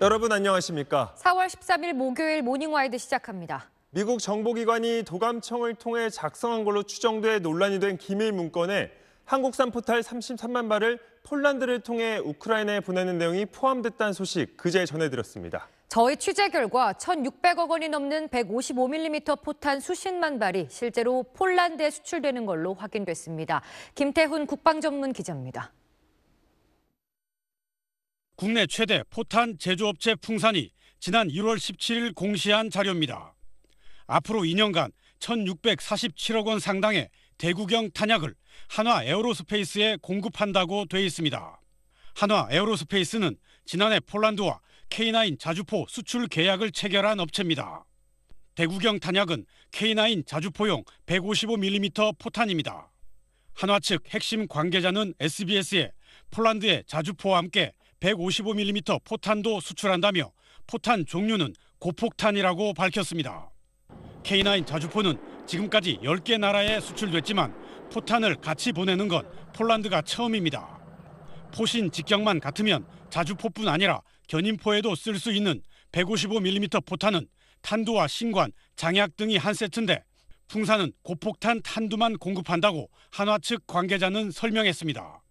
여러분 안녕하십니까? 4월 13일 목요일 모닝와이드 시작합니다. 미국 정보기관이 도감청을 통해 작성한 걸로 추정돼 논란이 된 기밀 문건에 한국산 포탈 33만 발을 폴란드를 통해 우크라이나에 보내는 내용이 포함됐다는 소식 그제 전해드렸습니다. 저희 취재 결과 1,600억 원이 넘는 155mm 포탄 수십만 발이 실제로 폴란드에 수출되는 걸로 확인됐습니다. 김태훈 국방전문 기자입니다. 국내 최대 포탄 제조업체 풍산이 지난 1월 17일 공시한 자료입니다. 앞으로 2년간 1,647억 원 상당의 대구경 탄약을 한화 에어로스페이스에 공급한다고 돼 있습니다. 한화 에어로스페이스는 지난해 폴란드와 K9 자주포 수출 계약을 체결한 업체입니다. 대구경 탄약은 K9 자주포용 155mm 포탄입니다. 한화 측 핵심 관계자는 SBS에 폴란드의 자주포와 함께 155mm 포탄도 수출한다며 포탄 종류는 고폭탄이라고 밝혔습니다. K9 자주포는 지금까지 10개 나라에 수출됐지만 포탄을 같이 보내는 건 폴란드가 처음입니다. 포신 직경만 같으면 자주포뿐 아니라 견인포에도 쓸 수 있는 155mm 포탄은 탄두와 신관, 장약 등이 한 세트인데 풍산은 고폭탄 탄두만 공급한다고 한화 측 관계자는 설명했습니다.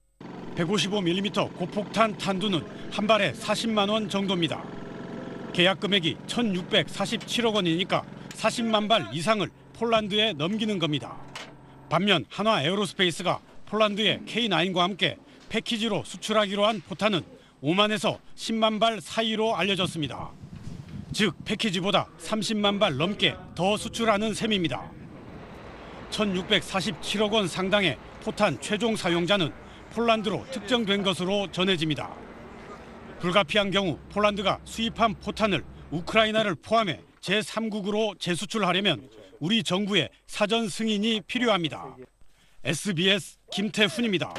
155mm 고폭탄 탄두는 한 발에 40만 원 정도입니다. 계약 금액이 1,647억 원이니까 40만 발 이상을 폴란드에 넘기는 겁니다. 반면 한화 에어로스페이스가 폴란드의 K9과 함께 패키지로 수출하기로 한 포탄은 5만에서 10만 발 사이로 알려졌습니다. 즉 패키지보다 30만 발 넘게 더 수출하는 셈입니다. 1,647억 원 상당의 포탄 최종 사용자는 폴란드로 특정된 것으로 전해집니다. 불가피한 경우 폴란드가 수입한 포탄을 우크라이나를 포함해 제3국으로 재수출하려면 우리 정부의 사전 승인이 필요합니다. SBS 김태훈입니다.